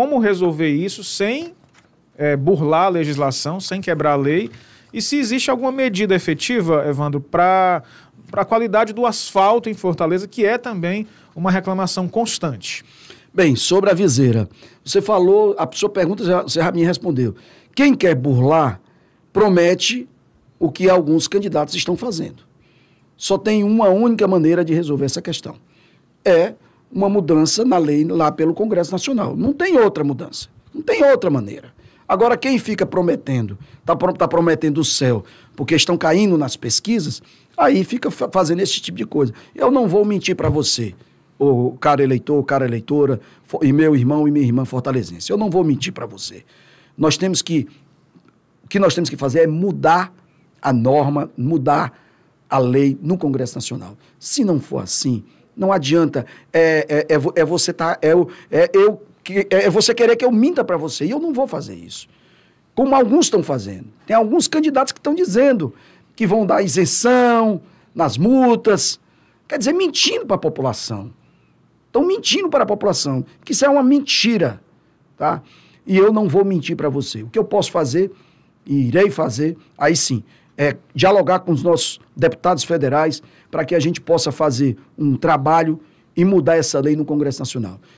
como resolver isso sem é, burlar a legislação, sem quebrar a lei. E se existe alguma medida efetiva, Evandro, para a qualidade do asfalto em Fortaleza, que é também uma reclamação constante. Bem, sobre a viseira. Você falou, a sua pergunta já, você já me respondeu. Quem quer burlar promete o que alguns candidatos estão fazendo. Só tem uma única maneira de resolver essa questão: é uma mudança na lei lá pelo Congresso Nacional. Não tem outra mudança. Não tem outra maneira. Agora, quem fica prometendo, está tá prometendo o céu, porque estão caindo nas pesquisas, aí fica fazendo esse tipo de coisa. Eu não vou mentir para você, o cara eleitor, cara eleitora, e meu irmão e minha irmã fortalezense. Eu não vou mentir para você. Nós temos que. O que nós temos que fazer é mudar a norma, mudar a lei no Congresso Nacional. Se não for assim, não adianta. É, é, é, é você tá, é, é, eu, é, é você querer que eu minta para você. E eu não vou fazer isso. Como alguns estão fazendo. Tem alguns candidatos que estão dizendo que vão dar isenção nas multas. Quer dizer, mentindo para a população. Estão mentindo para a população. Que isso é uma mentira. Tá? E eu não vou mentir para você. O que eu posso fazer, e irei fazer, aí sim, é, dialogar com os nossos deputados federais para que a gente possa fazer um trabalho e mudar essa lei no Congresso Nacional.